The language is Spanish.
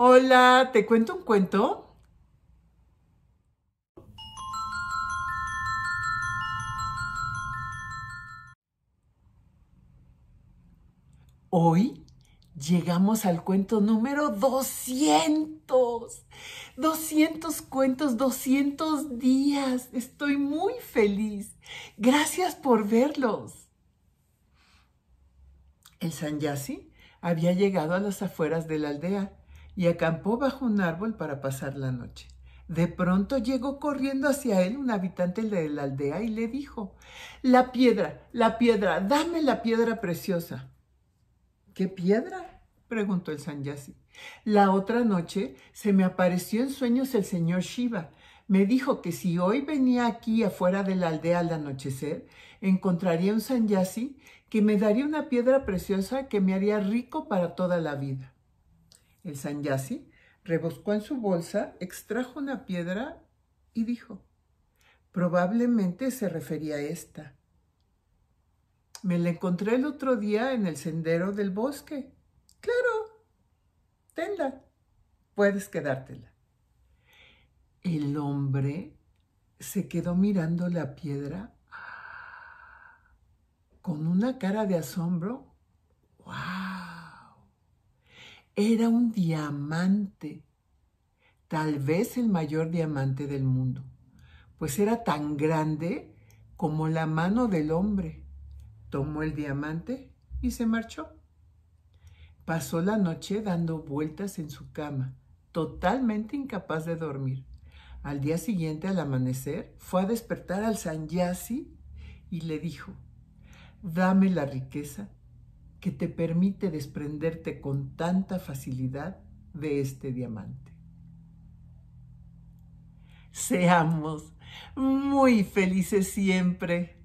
Hola, ¿te cuento un cuento? Hoy llegamos al cuento número 200. 200 cuentos, 200 días. Estoy muy feliz. Gracias por verlos. El Sanyasi había llegado a las afueras de la aldea y acampó bajo un árbol para pasar la noche. De pronto llegó corriendo hacia él un habitante de la aldea y le dijo, La piedra, la piedra, dame la piedra preciosa. ¿Qué piedra? preguntó el sanyasi. La otra noche se me apareció en sueños el señor Shiva. Me dijo que si hoy venía aquí afuera de la aldea al anochecer, encontraría un sanyasi que me daría una piedra preciosa que me haría rico para toda la vida. El sanyasi reboscó en su bolsa, extrajo una piedra y dijo, probablemente se refería a esta. Me la encontré el otro día en el sendero del bosque. Claro, tenla, puedes quedártela. El hombre se quedó mirando la piedra ah, con una cara de asombro era un diamante, tal vez el mayor diamante del mundo, pues era tan grande como la mano del hombre. Tomó el diamante y se marchó. Pasó la noche dando vueltas en su cama, totalmente incapaz de dormir. Al día siguiente, al amanecer, fue a despertar al Sanyasi y le dijo, dame la riqueza que te permite desprenderte con tanta facilidad de este diamante. Seamos muy felices siempre.